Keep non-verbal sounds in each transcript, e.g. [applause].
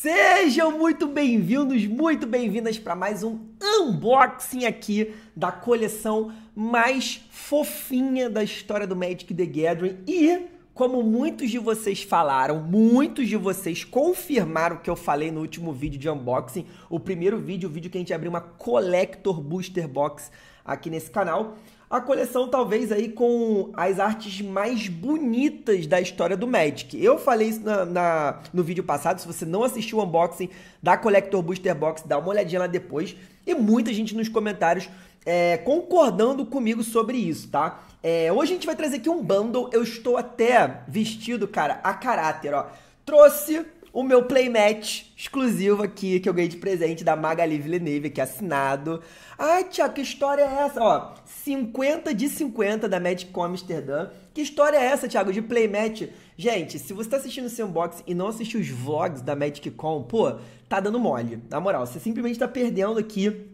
Sejam muito bem-vindos, muito bem-vindas para mais um unboxing aqui da coleção mais fofinha da história do Magic the Gathering e como muitos de vocês falaram, muitos de vocês confirmaram o que eu falei no último vídeo de unboxing, o primeiro vídeo, o vídeo que a gente abriu uma Collector Booster Box aqui nesse canal a coleção talvez aí com as artes mais bonitas da história do Magic. Eu falei isso na, na, no vídeo passado, se você não assistiu o unboxing da Collector Booster Box, dá uma olhadinha lá depois. E muita gente nos comentários é, concordando comigo sobre isso, tá? É, hoje a gente vai trazer aqui um bundle, eu estou até vestido, cara, a caráter, ó. Trouxe o meu playmatch exclusivo aqui que eu ganhei de presente da Magali Villeneuve, que é assinado. Ai, Tiago, que história é essa? Ó, 50 de 50 da Magic Amsterdã. Que história é essa, Tiago, de playmatch? Gente, se você tá assistindo esse unboxing e não assistiu os vlogs da Magic Com, pô, tá dando mole. Na moral, você simplesmente tá perdendo aqui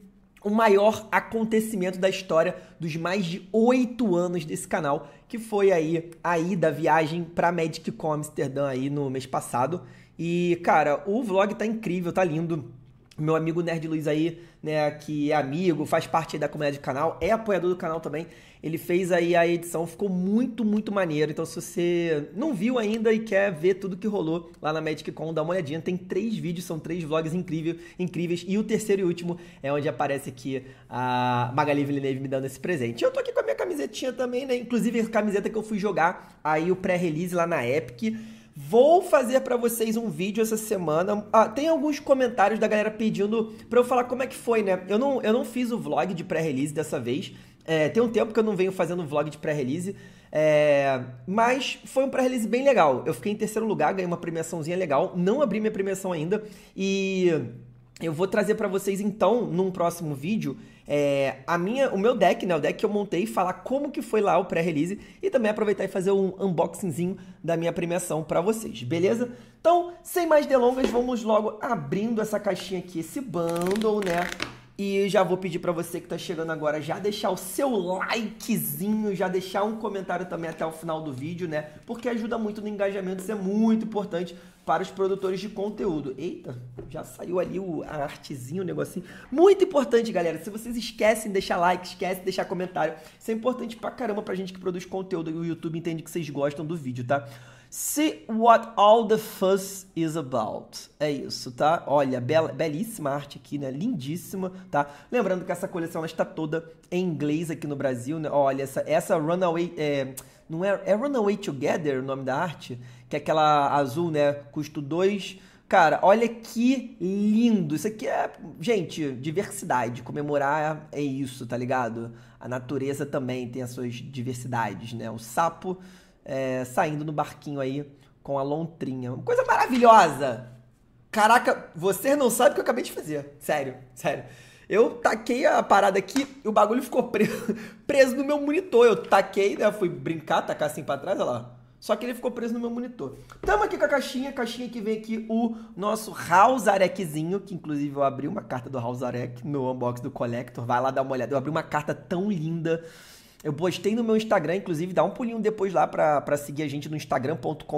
o maior acontecimento da história dos mais de oito anos desse canal, que foi aí a ida, a viagem para Magic Com Amsterdã aí no mês passado. E, cara, o vlog tá incrível, tá lindo. Meu amigo Nerd Luiz aí, né, que é amigo, faz parte da comunidade do canal, é apoiador do canal também. Ele fez aí a edição, ficou muito, muito maneiro. Então, se você não viu ainda e quer ver tudo que rolou lá na Magic Con, dá uma olhadinha. Tem três vídeos, são três vlogs incríveis, incríveis. E o terceiro e último é onde aparece aqui a Magali Villeneuve me dando esse presente. Eu tô aqui com a minha camisetinha também, né? Inclusive, a camiseta que eu fui jogar aí o pré-release lá na Epic. Vou fazer para vocês um vídeo essa semana. Ah, tem alguns comentários da galera pedindo para eu falar como é que foi, né? Eu não, eu não fiz o vlog de pré-release dessa vez. É, tem um tempo que eu não venho fazendo vlog de pré-release. É, mas foi um pré-release bem legal. Eu fiquei em terceiro lugar, ganhei uma premiaçãozinha legal. Não abri minha premiação ainda. E eu vou trazer para vocês então, num próximo vídeo, é, a minha, o meu deck, né, o deck que eu montei, falar como que foi lá o pré-release e também aproveitar e fazer um unboxingzinho da minha premiação para vocês, beleza? Então, sem mais delongas, vamos logo abrindo essa caixinha aqui, esse bundle, né? E já vou pedir para você que está chegando agora já deixar o seu likezinho, já deixar um comentário também até o final do vídeo, né? Porque ajuda muito no engajamento, isso é muito importante para os produtores de conteúdo. Eita, já saiu ali o, a artezinha, o negocinho. Muito importante, galera. Se vocês esquecem de deixar like, esquecem de deixar comentário. Isso é importante pra caramba pra gente que produz conteúdo e o YouTube entende que vocês gostam do vídeo, tá? See what all the fuss is about. É isso, tá? Olha, bela, belíssima arte aqui, né? Lindíssima, tá? Lembrando que essa coleção ela está toda em inglês aqui no Brasil, né? Olha, essa, essa Runaway. É, não é, é Runaway Together o nome da arte? Que é aquela azul, né? Custo 2. Cara, olha que lindo. Isso aqui é, gente, diversidade. Comemorar é isso, tá ligado? A natureza também tem as suas diversidades, né? O sapo é, saindo no barquinho aí com a lontrinha. Uma coisa maravilhosa! Caraca, você não sabe o que eu acabei de fazer. Sério, sério. Eu taquei a parada aqui e o bagulho ficou [laughs] preso, preso no meu monitor. Eu taquei, né? Fui brincar, tacar assim pra trás, olha lá. Só que ele ficou preso no meu monitor. Tamo aqui com a caixinha, caixinha que vem aqui o nosso Rausarekzinho que inclusive eu abri uma carta do Rausarek no unbox do Collector. Vai lá dar uma olhada. Eu abri uma carta tão linda. Eu postei no meu Instagram, inclusive, dá um pulinho depois lá para seguir a gente no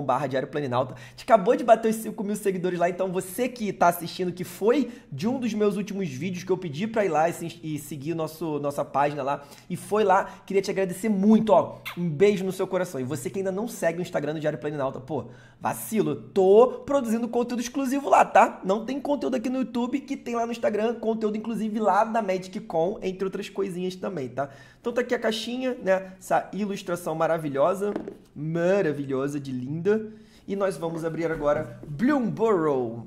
barra Diário Planinalta. A gente acabou de bater os 5 mil seguidores lá, então você que tá assistindo, que foi de um dos meus últimos vídeos que eu pedi pra ir lá e, e seguir nosso, nossa página lá, e foi lá, queria te agradecer muito, ó. Um beijo no seu coração. E você que ainda não segue o Instagram do Diário Planinalta, pô, vacilo, tô produzindo conteúdo exclusivo lá, tá? Não tem conteúdo aqui no YouTube que tem lá no Instagram, conteúdo inclusive lá da Magic Con, entre outras coisinhas também, tá? Então tá aqui a caixinha caixinha, né? Essa ilustração maravilhosa, maravilhosa, de linda. E nós vamos abrir agora Bloomborough.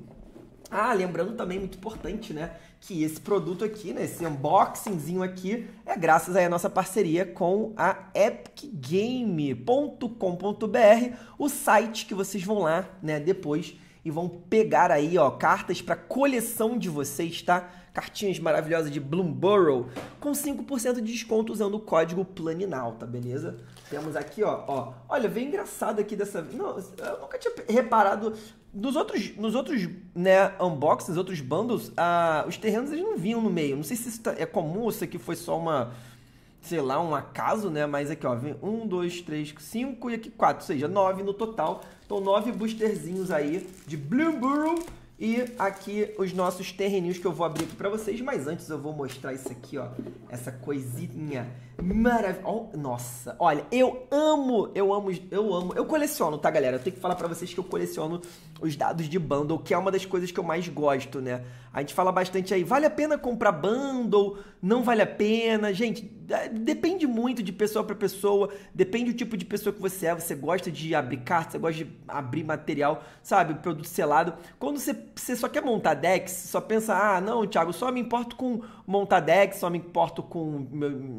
Ah, lembrando também, muito importante, né? Que esse produto aqui, né? Esse unboxingzinho aqui, é graças aí à nossa parceria com a epicgame.com.br, o site que vocês vão lá, né? Depois e vão pegar aí, ó, cartas para coleção de vocês, tá? cartinhas maravilhosas de Bloomborough com 5% de desconto usando o código Planinalta, tá beleza? Temos aqui, ó, ó. Olha, vem engraçado aqui dessa. Não, eu nunca tinha reparado. Nos outros, nos outros né, unboxings, nos outros bundles, ah, os terrenos eles não vinham no meio. Não sei se isso tá... é comum ou se aqui foi só uma. Sei lá, um acaso, né? Mas aqui, ó, vem um, dois, três, cinco e aqui quatro, ou seja, nove no total. Então, nove boosterzinhos aí de Bloomborough e aqui os nossos terreninhos que eu vou abrir aqui pra vocês, mas antes eu vou mostrar isso aqui, ó. Essa coisinha maravilhosa. nossa, olha, eu amo, eu amo, eu amo. Eu coleciono, tá, galera? Eu tenho que falar pra vocês que eu coleciono os dados de bundle, que é uma das coisas que eu mais gosto, né? A gente fala bastante aí, vale a pena comprar bundle? Não vale a pena? Gente, depende muito de pessoa para pessoa, depende do tipo de pessoa que você é, você gosta de abrir cartas, você gosta de abrir material, sabe, produto selado. Quando você, você só quer montar decks, só pensa, ah, não, Thiago, só me importo com montar decks, só me importo com,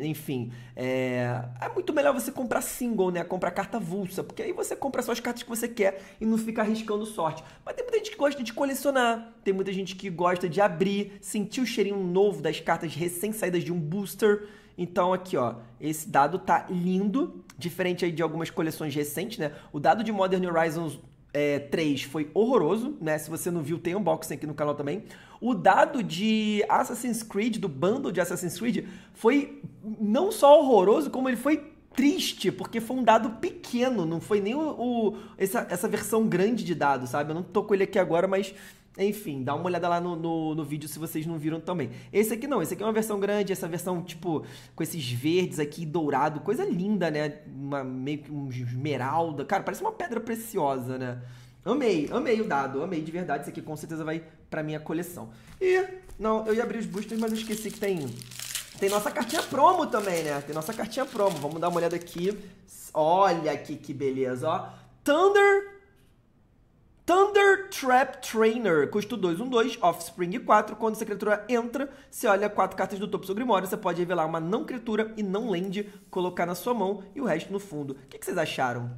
enfim, é, é muito melhor você comprar single, né, comprar carta vulsa, porque aí você compra só as cartas que você quer e não fica arriscando sorte. Mas tem muita gente que gosta de colecionar, tem muita gente que gosta de abrir, sentir o cheirinho novo das cartas recém-saídas de um booster, então aqui, ó, esse dado tá lindo, diferente aí de algumas coleções recentes, né? O dado de Modern Horizons é, 3 foi horroroso, né? Se você não viu, tem unboxing aqui no canal também. O dado de Assassin's Creed, do bundle de Assassin's Creed, foi não só horroroso, como ele foi triste, porque foi um dado pequeno, não foi nem o, o essa, essa versão grande de dado, sabe? Eu não tô com ele aqui agora, mas enfim, dá uma olhada lá no, no, no, vídeo se vocês não viram também. Esse aqui não, esse aqui é uma versão grande, essa versão, tipo, com esses verdes aqui, dourado, coisa linda, né? Uma, meio que um esmeralda. Cara, parece uma pedra preciosa, né? Amei, amei o dado, amei de verdade. esse aqui com certeza vai pra minha coleção. E, não, eu ia abrir os boosters, mas eu esqueci que tem tem nossa cartinha promo também, né? Tem nossa cartinha promo. Vamos dar uma olhada aqui. Olha aqui que beleza, ó. Thunder Thunder Trap Trainer, custo 2, 1, 2, Offspring 4. Quando essa criatura entra, você olha quatro cartas do topo do seu Grimório, você pode revelar uma não criatura e não lende, colocar na sua mão e o resto no fundo. O que, que vocês acharam?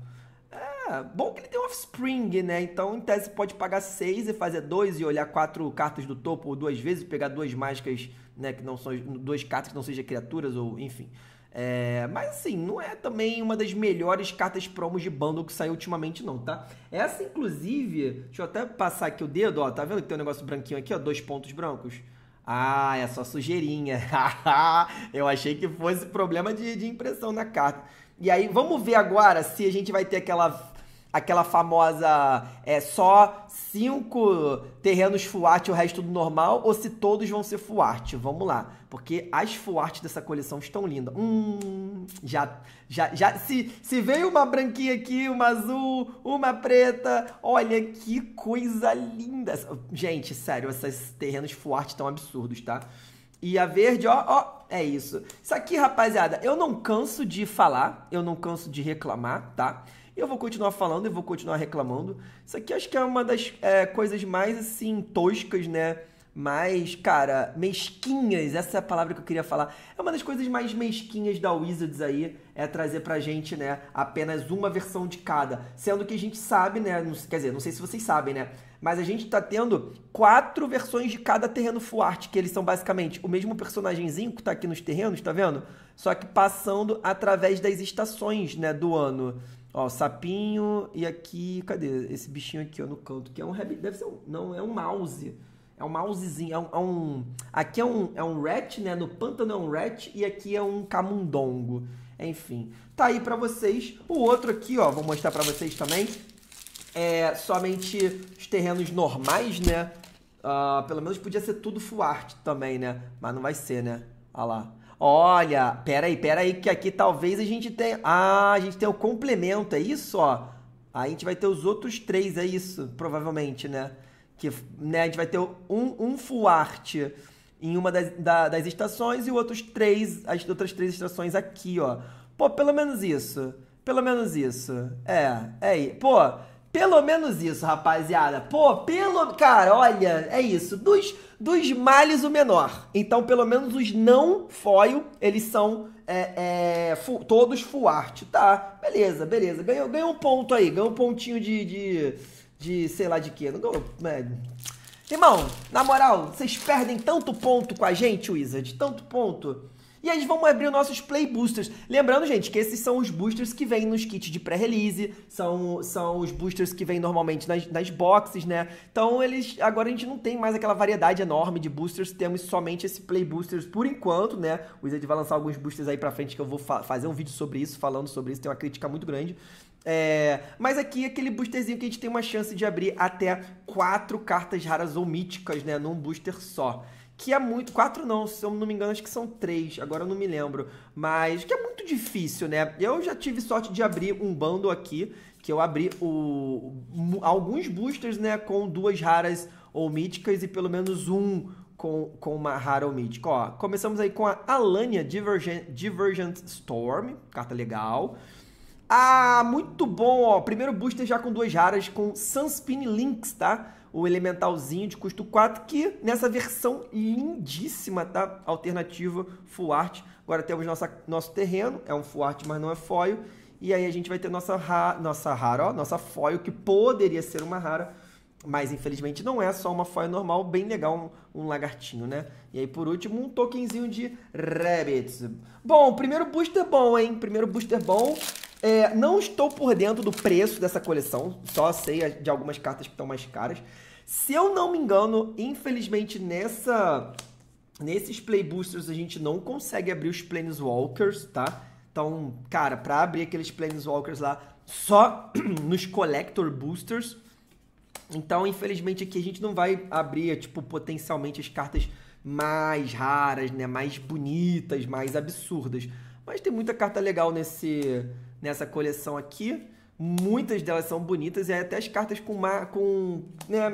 É, bom que ele tem offspring, né? Então, em tese, pode pagar 6 e fazer 2 e olhar quatro cartas do topo duas vezes, pegar duas mágicas, né? Que não são duas cartas que não sejam criaturas, ou enfim. É, mas assim, não é também uma das melhores cartas promos de bundle que saiu ultimamente, não, tá? Essa, inclusive, deixa eu até passar aqui o dedo, ó. Tá vendo que tem um negócio branquinho aqui, ó? Dois pontos brancos. Ah, é só sujeirinha. [laughs] eu achei que fosse problema de, de impressão na carta. E aí, vamos ver agora se a gente vai ter aquela aquela famosa é só cinco terrenos fuarte o resto do normal, ou se todos vão ser fuarte. Vamos lá, porque as fuarte dessa coleção estão lindas. Hum, já, já, já. Se, se veio uma branquinha aqui, uma azul, uma preta, olha que coisa linda. Gente, sério, esses terrenos fuarte estão absurdos, tá? E a verde, ó, ó, é isso. Isso aqui, rapaziada, eu não canso de falar, eu não canso de reclamar, tá? eu vou continuar falando, eu vou continuar reclamando. Isso aqui acho que é uma das é, coisas mais, assim, toscas, né? mais, cara, mesquinhas, essa é a palavra que eu queria falar. É uma das coisas mais mesquinhas da Wizards aí, é trazer pra gente, né, apenas uma versão de cada. Sendo que a gente sabe, né, não, quer dizer, não sei se vocês sabem, né, mas a gente tá tendo quatro versões de cada terreno full que eles são basicamente o mesmo personagemzinho que tá aqui nos terrenos, tá vendo? Só que passando através das estações, né, do ano. Ó, sapinho e aqui, cadê? Esse bichinho aqui, ó, no canto, que é um rabbit, deve ser um, não, é um mouse. É um mousezinho, é um, é um, aqui é um, é um rat, né? No pântano é um rat e aqui é um camundongo. Enfim, tá aí para vocês. O outro aqui, ó, vou mostrar para vocês também. É somente os terrenos normais, né? Uh, pelo menos podia ser tudo full art também, né? Mas não vai ser, né? Olha lá. Olha, peraí, peraí, que aqui talvez a gente tenha. Ah, a gente tem o complemento, é isso? Ó. Aí a gente vai ter os outros três, é isso, provavelmente, né? Que né, a gente vai ter um, um full art em uma das, da, das estações e outros três, as outras três estações aqui, ó. Pô, pelo menos isso. Pelo menos isso. É, é aí. Pô, pelo menos isso, rapaziada. Pô, pelo. Cara, olha, é isso. Dos, dos males, o menor. Então, pelo menos os não foil, eles são é, é, fu todos full art. Tá, beleza, beleza. Ganhou, ganhou um ponto aí. Ganhou um pontinho de. de, de sei lá de quê. Não ganhou. Né? Irmão, na moral, vocês perdem tanto ponto com a gente, Wizard. Tanto ponto. E aí vamos abrir nossos Play Boosters. Lembrando, gente, que esses são os boosters que vêm nos kits de pré-release, são, são os boosters que vêm normalmente nas, nas boxes, né? Então eles. Agora a gente não tem mais aquela variedade enorme de boosters, temos somente esse Play Boosters por enquanto, né? O Isaac vai lançar alguns boosters aí pra frente que eu vou fa fazer um vídeo sobre isso, falando sobre isso, tem uma crítica muito grande. É, mas aqui aquele boosterzinho que a gente tem uma chance de abrir até quatro cartas raras ou míticas, né? Num booster só que é muito. Quatro não, se eu não me engano, acho que são três, agora eu não me lembro. Mas que é muito difícil, né? Eu já tive sorte de abrir um bundle aqui, que eu abri o, alguns boosters, né? Com duas raras ou míticas e pelo menos um com, com uma rara ou mítica. Ó, começamos aí com a Alania Divergent, Divergent Storm, carta legal. Ah, muito bom, ó. Primeiro booster já com duas raras, com Sunspin Links, tá? o Elementalzinho de custo 4, que nessa versão lindíssima, tá? Alternativa Full Art. Agora temos nossa, nosso terreno, é um Full Art, mas não é foil. E aí a gente vai ter nossa, ra, nossa rara, ó, nossa foil, que poderia ser uma rara, mas infelizmente não é só uma foil normal, bem legal, um, um, lagartinho, né? E aí por último, um tokenzinho de rabbits. Bom, primeiro booster bom, hein? Primeiro booster bom. É, não estou por dentro do preço dessa coleção, só sei de algumas cartas que estão mais caras. Se eu não me engano, infelizmente nessa nesses playboosters a gente não consegue abrir os planeswalkers, tá? Então, cara, para abrir aqueles planeswalkers lá só [clears throat] nos collector boosters. Então, infelizmente aqui a gente não vai abrir tipo potencialmente as cartas mais raras, né, mais bonitas, mais absurdas. Mas tem muita carta legal nesse nessa coleção aqui. Muitas delas são bonitas e até as cartas com, uma, com né,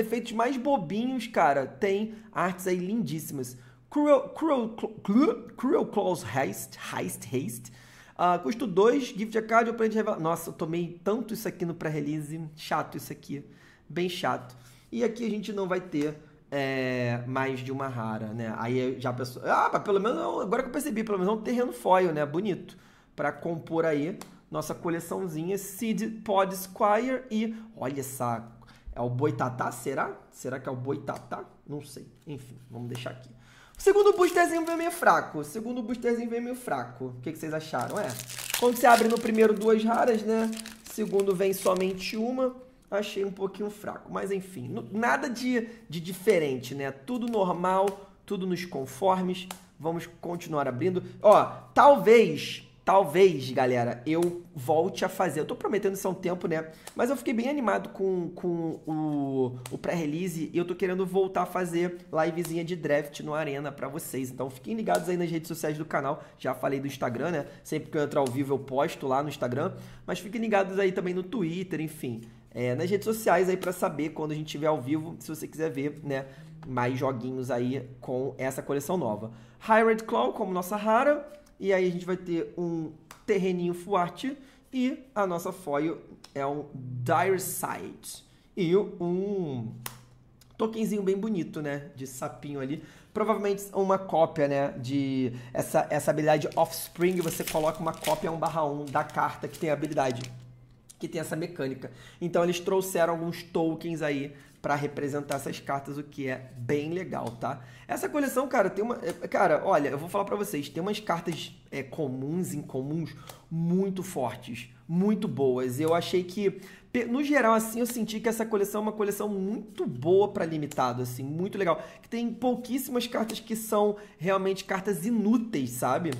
efeitos mais bobinhos, cara, tem artes aí lindíssimas. Cruel, Cruel, Cruel, Cruel Claws Heist, Heist, Heist. Uh, custo 2, Gift Card, eu aprendi Nossa, eu tomei tanto isso aqui no pré-release. Chato isso aqui. Bem chato. E aqui a gente não vai ter é, mais de uma rara, né? Aí já a pessoa. Ah, pelo menos. Agora que eu percebi, pelo menos é um terreno foil, né? Bonito. para compor aí nossa coleçãozinha Seed Pod Squire e olha essa é o Boitatá, será? Será que é o Boitatá? Não sei. Enfim, vamos deixar aqui. O segundo boosterzinho veio meio fraco. O segundo boosterzinho veio meio fraco. O que, que vocês acharam? É. Quando você abre no primeiro duas raras, né? Segundo vem somente uma. Achei um pouquinho fraco. Mas enfim, nada de, de diferente, né? Tudo normal, tudo nos conformes. Vamos continuar abrindo. Ó, talvez Talvez, galera, eu volte a fazer. Eu tô prometendo isso há um tempo, né? Mas eu fiquei bem animado com, com o, o pré-release e eu tô querendo voltar a fazer livezinha de draft no Arena para vocês. Então fiquem ligados aí nas redes sociais do canal. Já falei do Instagram, né? Sempre que eu entro ao vivo eu posto lá no Instagram. Mas fiquem ligados aí também no Twitter, enfim. É, nas redes sociais aí para saber quando a gente tiver ao vivo, se você quiser ver, né? Mais joguinhos aí com essa coleção nova. Hired Claw como nossa rara. E aí a gente vai ter um terreninho fuerte e a nossa foil é um dire sight e um tokenzinho bem bonito, né, de sapinho ali. Provavelmente uma cópia, né, de essa, essa habilidade Offspring, você coloca uma cópia 1/1 da carta que tem a habilidade que tem essa mecânica. Então eles trouxeram alguns tokens aí para representar essas cartas, o que é bem legal, tá? Essa coleção, cara, tem uma, é, cara, olha, eu vou falar para vocês, tem umas cartas é, comuns, incomuns, muito fortes, muito boas. Eu achei que, no geral, assim, eu senti que essa coleção é uma coleção muito boa para limitado, assim, muito legal. Que tem pouquíssimas cartas que são realmente cartas inúteis, sabe?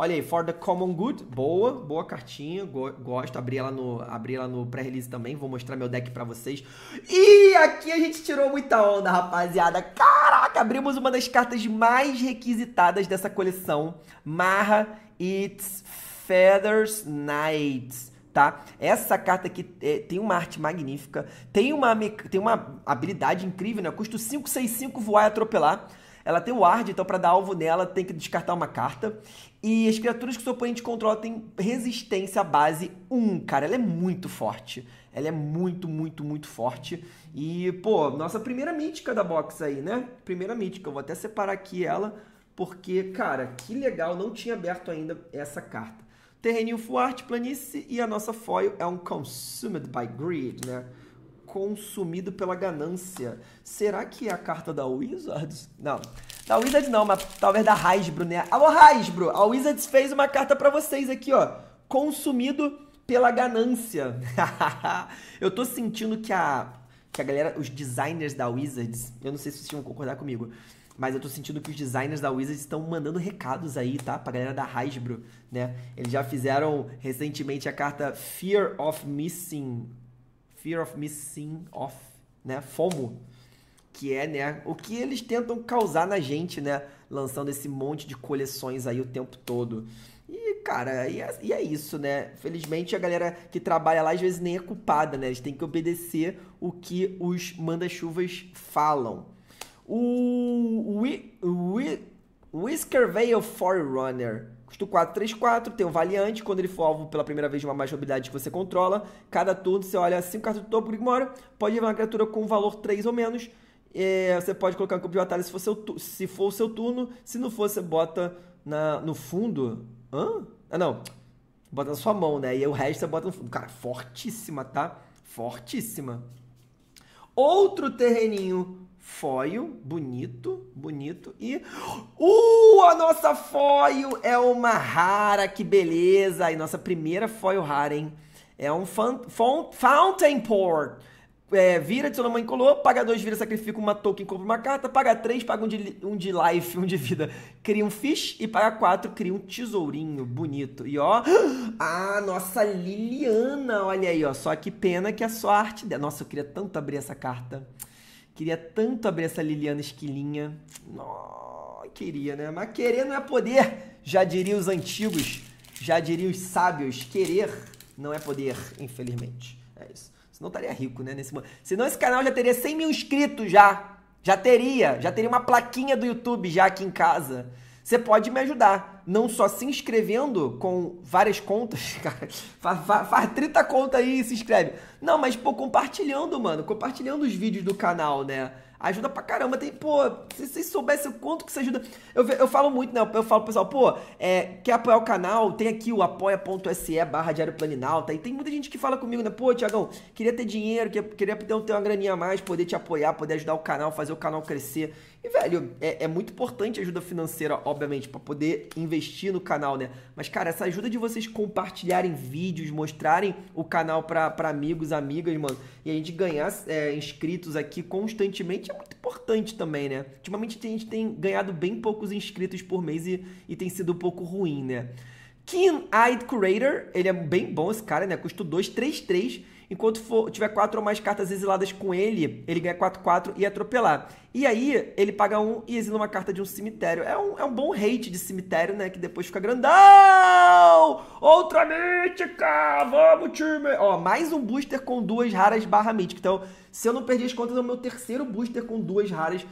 Olha aí, For the Common Good, boa, boa cartinha, go gosto. Abri ela no, abri ela no pré-release também, vou mostrar meu deck para vocês. E aqui a gente tirou muita onda, rapaziada. Caraca, abrimos uma das cartas mais requisitadas dessa coleção, Marra It's Feathers Knight. Tá? Essa carta aqui é, tem uma arte magnífica, tem uma, tem uma habilidade incrível, né? Custa 5, 6, 5, voar e atropelar ela tem o Ward, então para dar alvo nela tem que descartar uma carta. E as criaturas que o seu oponente controla têm resistência base 1, cara. Ela é muito forte. Ela é muito, muito, muito forte. E, pô, nossa primeira mítica da box aí, né? Primeira mítica. Eu vou até separar aqui ela, porque, cara, que legal. Não tinha aberto ainda essa carta. Terreninho Fuarte, planície e a nossa foil é um Consumed by Greed, né? consumido pela ganância. Será que é a carta da Wizards? Não. Da Wizards não, mas talvez da Hasbro, né? Alô, Hasbro! A Wizards fez uma carta para vocês aqui, ó. Consumido pela ganância. [laughs] eu tô sentindo que a, que a galera, os designers da Wizards, eu não sei se vocês vão concordar comigo, mas eu tô sentindo que os designers da Wizards estão mandando recados aí, tá? Pra galera da Hasbro, né? Eles já fizeram recentemente a carta Fear of Missing Fear of Missing Off, né? FOMO, que é, né, o que eles tentam causar na gente, né, lançando esse monte de coleções aí o tempo todo. E, cara, e é, e é, isso, né? Felizmente a galera que trabalha lá às vezes nem é culpada, né? Eles têm que obedecer o que os manda-chuvas falam. O, o, o, o Whisker Veil Forerunner Custo 4, 3, 4, tem o Valiante, quando ele for alvo pela primeira vez de uma mais habilidade que você controla, cada turno você olha 5 cartas do topo do mora pode levar uma criatura com valor 3 ou menos, é, você pode colocar no campo de batalha se for, seu, se for o seu turno, se não for você bota na, no fundo, hã? Ah não, bota na sua mão, né, e o resto você bota no fundo. Cara, fortíssima, tá? Fortíssima. Outro terreninho foil, bonito, bonito e uh, a nossa foil é uma rara, que beleza! E nossa primeira foil rara, hein? É um fountain port. É, vira, adiciona mãe colou paga dois, vira, sacrifica uma token, compra uma carta, paga três, paga um de, um de life, um de vida, cria um fish e paga quatro, cria um tesourinho bonito. E ó, [gasps] a nossa Liliana, olha aí, ó, só que pena que a é arte dela. Nossa, eu queria tanto abrir essa carta. Queria tanto abrir essa Liliana Esquilinha. Nó, queria, né? Mas querer não é poder, já diria os antigos, já diria os sábios. Querer não é poder, infelizmente. É isso. Senão estaria rico, né? Nesse... Senão esse canal já teria 100 mil inscritos já. Já teria. Já teria uma plaquinha do YouTube já aqui em casa. Você pode me ajudar não só se inscrevendo com várias contas, [laughs] cara, faz, faz, faz 30 contas aí e se inscreve. Não, mas, pô, compartilhando, mano, compartilhando os vídeos do canal, né? Ajuda pra caramba. Tem, pô, se vocês soubessem o quanto que isso ajuda. Eu, eu falo muito, né? Eu falo pro pessoal, pô, é, quer apoiar o canal? Tem aqui o apoia.se barra Diário Planinalta. E tem muita gente que fala comigo, né? Pô, Tiagão, queria ter dinheiro, queria poder ter uma graninha a mais, poder te apoiar, poder ajudar o canal, fazer o canal crescer. E, velho, é, é muito importante a ajuda financeira, obviamente, para poder investir no canal, né? Mas, cara, essa ajuda de vocês compartilharem vídeos, mostrarem o canal para amigos, amigas, mano, e a gente ganhar é, inscritos aqui constantemente é muito importante também, né? Ultimamente a gente tem ganhado bem poucos inscritos por mês e, e tem sido um pouco ruim, né? Keen Eyed Curator, ele é bem bom esse cara, né? Custou 233 Enquanto for, tiver quatro ou mais cartas exiladas com ele, ele ganha 4, 4 e é atropelar. E aí, ele paga um e exila uma carta de um cemitério. É um, é um bom hate de cemitério, né? Que depois fica grandão! Outra mítica! Vamos, time! Ó, mais um booster com duas raras barra mítica. Então, se eu não perdi as contas, é o meu terceiro booster com duas raras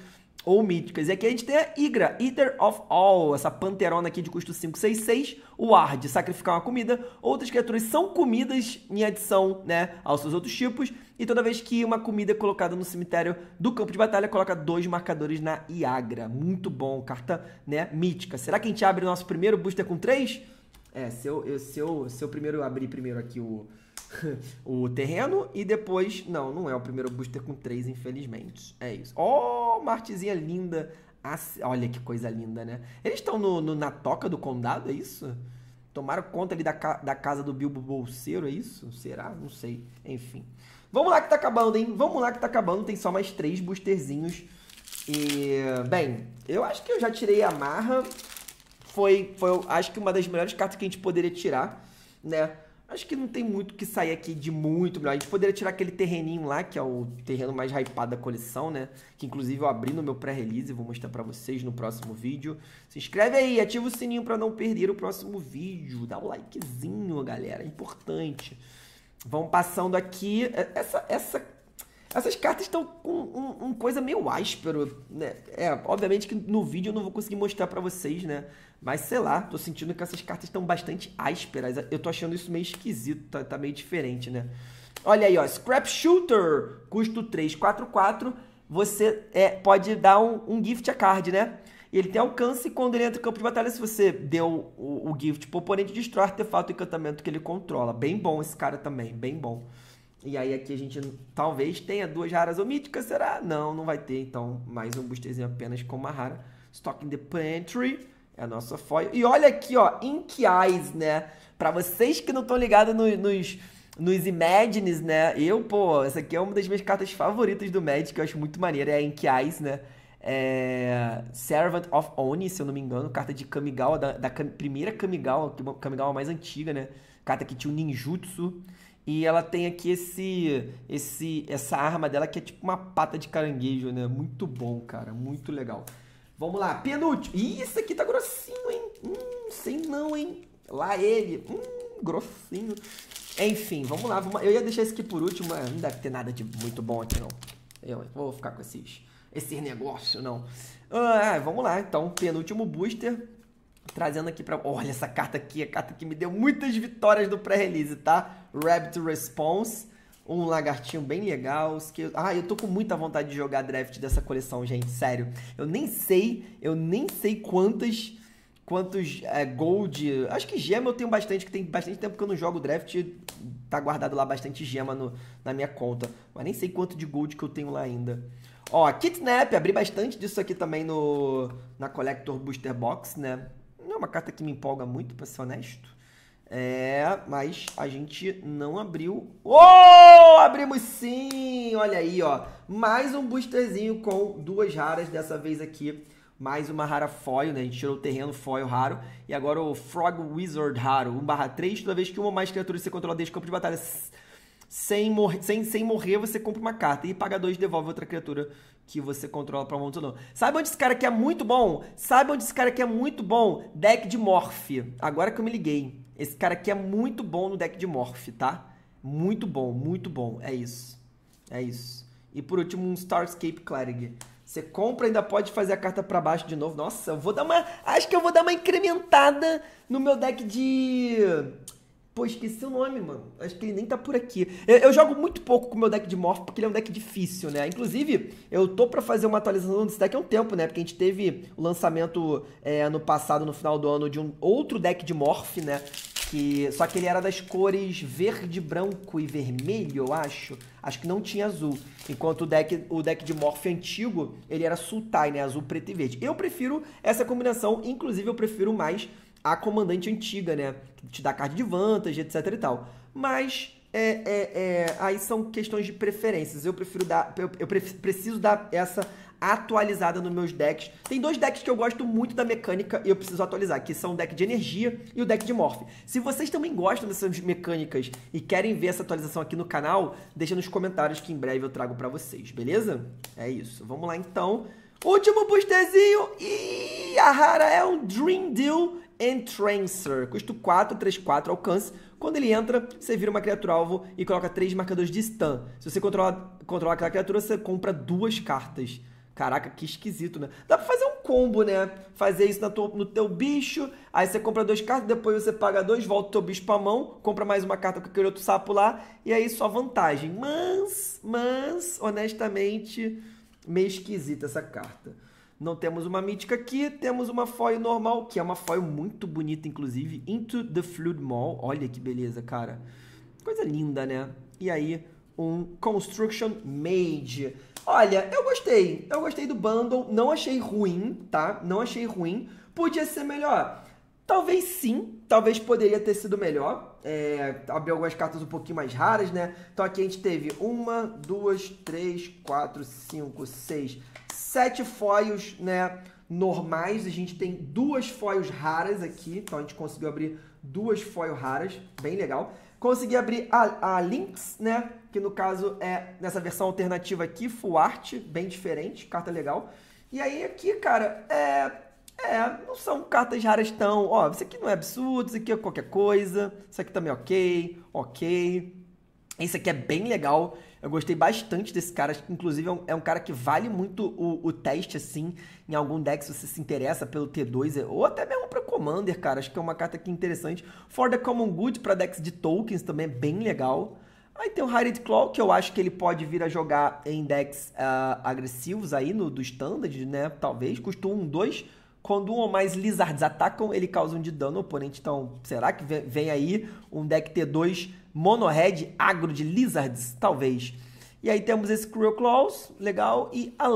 ou míticas. E aqui a gente tem a Igra, Eater of All, essa panterona aqui de custo 6. o ar de sacrificar uma comida. Outras criaturas são comidas em adição né, aos seus outros tipos. E toda vez que uma comida é colocada no cemitério do campo de batalha, coloca dois marcadores na Iagra. Muito bom, carta né, mítica. Será que a gente abre o nosso primeiro booster com três? É, se eu, eu, se eu, se eu primeiro abrir primeiro aqui o [laughs] o terreno e depois. Não, não é o primeiro booster com três infelizmente. É isso. Oh, uma artezinha linda. olha que coisa linda, né? Eles estão no, no, na toca do condado, é isso? Tomaram conta ali da, da casa do Bilbo Bolseiro, é isso? Será? Não sei. Enfim. Vamos lá que tá acabando, hein? Vamos lá que tá acabando. Tem só mais três boosterzinhos. E, bem, eu acho que eu já tirei a marra. Foi, foi acho que uma das melhores cartas que a gente poderia tirar, né? Acho que não tem muito que sair aqui de muito melhor. A gente poderia tirar aquele terreninho lá, que é o terreno mais hypado da coleção, né? Que inclusive eu abri no meu pré-release, e vou mostrar pra vocês no próximo vídeo. Se inscreve aí, ativa o sininho pra não perder o próximo vídeo. Dá o um likezinho, galera, é importante. Vamos passando aqui. É, essa, essa, essas cartas estão com um, um, coisa meio áspero, né? É, obviamente que no vídeo eu não vou conseguir mostrar pra vocês, né? Mas sei lá, tô sentindo que essas cartas estão bastante ásperas. Eu tô achando isso meio esquisito, tá, tá meio diferente, né? Olha aí, ó. Scrap Shooter, custo 4. Você é, pode dar um, um gift a card, né? Ele tem alcance quando ele entra no campo de batalha. Se você deu o, o gift pro oponente, destrói artefato e encantamento que ele controla. Bem bom esse cara também, bem bom. E aí aqui a gente talvez tenha duas raras ou míticas, será? Não, não vai ter. Então, mais um boosterzinho apenas com uma rara. Stock in the Pantry. É a nossa foil. E olha aqui, ó, Eyes, né? Para vocês que não estão ligados no, nos, nos Imagines, né? Eu, pô, essa aqui é uma das minhas cartas favoritas do Magic, que eu acho muito maneira, é a Eyes, né? É... Servant of Oni, se eu não me engano, carta de Kamigawa, da, da primeira Kamigawa, que é uma Kamigawa mais antiga, né? Carta que tinha um ninjutsu. E ela tem aqui esse, esse, essa arma dela que é tipo uma pata de caranguejo, né? Muito bom, cara. Muito legal. Vamos lá, penúltimo. Ih, isso aqui tá grossinho, hein? Hum, sei não, hein? Lá ele. Hum, grossinho. Enfim, vamos lá. Vamos... Eu ia deixar esse aqui por último, mas não deve ter nada de muito bom aqui, não. Eu vou ficar com esses, esses negócios, não. Ah, é, vamos lá, então. Penúltimo booster. Trazendo aqui pra... Olha essa carta aqui. A carta que me deu muitas vitórias do pré-release, tá? Rabbit Response um lagartinho bem legal. Que Ah, eu tô com muita vontade de jogar draft dessa coleção, gente, sério. Eu nem sei, eu nem sei quantas quantos é, gold. Acho que gema eu tenho bastante, que tem bastante tempo que eu não jogo draft. Tá guardado lá bastante gema no, na minha conta. Mas nem sei quanto de gold que eu tenho lá ainda. Ó, Kidnap, abri bastante disso aqui também no na Collector Booster Box, né? Não é uma carta que me empolga muito, pra ser honesto. É, mas a gente não abriu. Oh! Abrimos sim! Olha aí, ó. Mais um boosterzinho com duas raras. Dessa vez aqui, mais uma rara foil, né? A gente tirou o terreno foil raro. E agora o Frog Wizard raro. 1/3. Toda vez que uma ou mais criaturas você controla desde o campo de batalha sem, mor sem, sem morrer, você compra uma carta. E paga dois devolve outra criatura que você controla pra não. Sabe onde esse cara aqui é muito bom? Sabe onde esse cara aqui é muito bom? Deck de Morph. Agora que eu me liguei. Esse cara aqui é muito bom no deck de Morph, tá? Muito bom, muito bom. É isso. É isso. E por último, um Starscape Cleric. Você compra ainda pode fazer a carta para baixo de novo. Nossa, eu vou dar uma... Acho que eu vou dar uma incrementada no meu deck de Pô, esqueci o nome, mano. Acho que ele nem tá por aqui. Eu, eu jogo muito pouco com o meu deck de Morph, porque ele é um deck difícil, né? Inclusive, eu tô pra fazer uma atualização desse deck há um tempo, né? Porque a gente teve o lançamento é, no passado, no final do ano, de um outro deck de Morph, né? Que, só que ele era das cores verde, branco e vermelho, eu acho. Acho que não tinha azul. Enquanto o deck, o deck de Morph antigo, ele era Sultai, né? Azul, preto e verde. Eu prefiro essa combinação, inclusive eu prefiro mais a comandante antiga, né? Que te dá card de vantagem, etc e tal. Mas é, é, é, aí são questões de preferências. Eu prefiro dar. Eu, eu preciso dar essa atualizada nos meus decks. Tem dois decks que eu gosto muito da mecânica e eu preciso atualizar, que são o deck de energia e o deck de morph. Se vocês também gostam dessas mecânicas e querem ver essa atualização aqui no canal, deixa nos comentários que em breve eu trago para vocês, beleza? É isso. Vamos lá então. Último boosterzinho e a Rara é um Dream Deal Entrancer. Custo 4, 3, 4, alcance. Quando ele entra, você vira uma criatura alvo e coloca três marcadores de stun. Se você controlar, controlar aquela criatura, você compra duas cartas. Caraca, que esquisito, né? Dá pra fazer um combo, né? Fazer isso tua, no teu bicho, aí você compra duas cartas, depois você paga dois, volta o teu bicho pra mão, compra mais uma carta com aquele outro sapo lá, e aí só vantagem. Mas, mas, honestamente, meio esquisita essa carta. Não temos uma mítica aqui, temos uma foil normal, que é uma foil muito bonita, inclusive. Into the Flood Mall. Olha que beleza, cara. Coisa linda, né? E aí, um Construction Made. Olha, eu gostei. Eu gostei do bundle. Não achei ruim, tá? Não achei ruim. Podia ser melhor. Talvez sim. Talvez poderia ter sido melhor é, abriu algumas cartas um pouquinho mais raras, né? Então aqui a gente teve uma, duas, três, quatro, cinco, seis, sete foios, né? Normais. A gente tem duas foios raras aqui. Então a gente conseguiu abrir duas foios raras, bem legal. Consegui abrir a, a Lynx, né? Que no caso é nessa versão alternativa aqui, full art, bem diferente, carta legal. E aí aqui, cara, é é, não são cartas raras tão. Ó, isso aqui não é absurdo, isso aqui é qualquer coisa, isso aqui também é ok, ok. Esse aqui é bem legal. Eu gostei bastante desse cara. Inclusive, é um, é um cara que vale muito o, o, teste, assim, em algum deck, se você se interessa pelo T2, é, ou até mesmo para Commander, cara. Acho que é uma carta aqui é interessante. For the Common Good para decks de tokens também é bem legal. Aí tem o Hired Claw, que eu acho que ele pode vir a jogar em decks uh, agressivos aí no, do Standard, né? Talvez. Custou um dois quando um ou mais Lizards atacam, ele causa um de dano ao oponente. Então, será que vem aí um deck T2 mono red agro de Lizards? Talvez. E aí temos esse Cruel Claws, legal, e a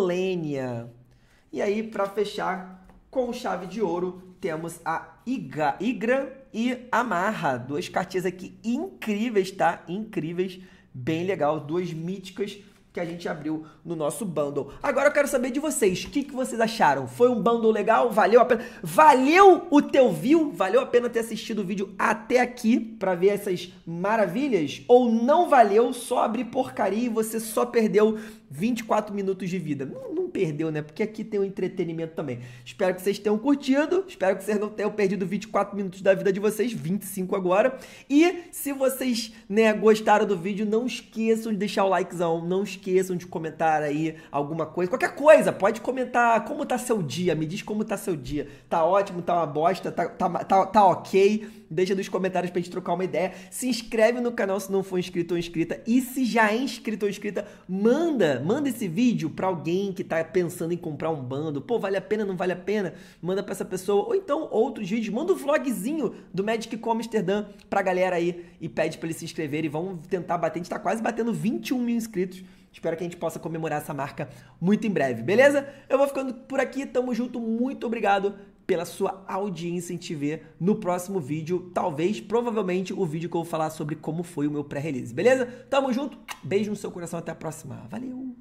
E aí, para fechar com chave de ouro, temos a Iga, Igra e Amarra. Duas cartinhas aqui incríveis, tá? Incríveis, bem legal. Duas míticas que a gente abriu no nosso bundle. Agora eu quero saber de vocês, o que, que vocês acharam? Foi um bundle legal? Valeu a pena? Valeu o teu view? Valeu a pena ter assistido o vídeo até aqui para ver essas maravilhas? Ou não valeu? Só abrir porcaria e você só perdeu 24 minutos de vida. Não, não, perdeu, né? Porque aqui tem o um entretenimento também. Espero que vocês tenham curtido. Espero que vocês não tenham perdido 24 minutos da vida de vocês, 25 agora. E se vocês né, gostaram do vídeo, não esqueçam de deixar o likezão. Não esqueçam de comentar aí alguma coisa. Qualquer coisa, pode comentar como tá seu dia. Me diz como tá seu dia. Tá ótimo, tá uma bosta, tá, tá, tá, tá ok. Deixa nos comentários pra gente trocar uma ideia. Se inscreve no canal se não for inscrito ou inscrita. E se já é inscrito ou inscrita, manda manda, esse vídeo para alguém que está pensando em comprar um bando. Pô, vale a pena, não vale a pena? Manda para essa pessoa. Ou então outros vídeos, manda um vlogzinho do Magic Com Amsterdã pra galera aí e pede para eles se inscreverem. e Vamos tentar bater. A gente tá quase batendo 21 mil inscritos. Espero que a gente possa comemorar essa marca muito em breve, beleza? Eu vou ficando por aqui, tamo junto, muito obrigado pela sua audiência em te ver no próximo vídeo, talvez, provavelmente, o vídeo que eu vou falar sobre como foi o meu pré-release, beleza? Tamo junto, beijo no seu coração, até a próxima. Valeu!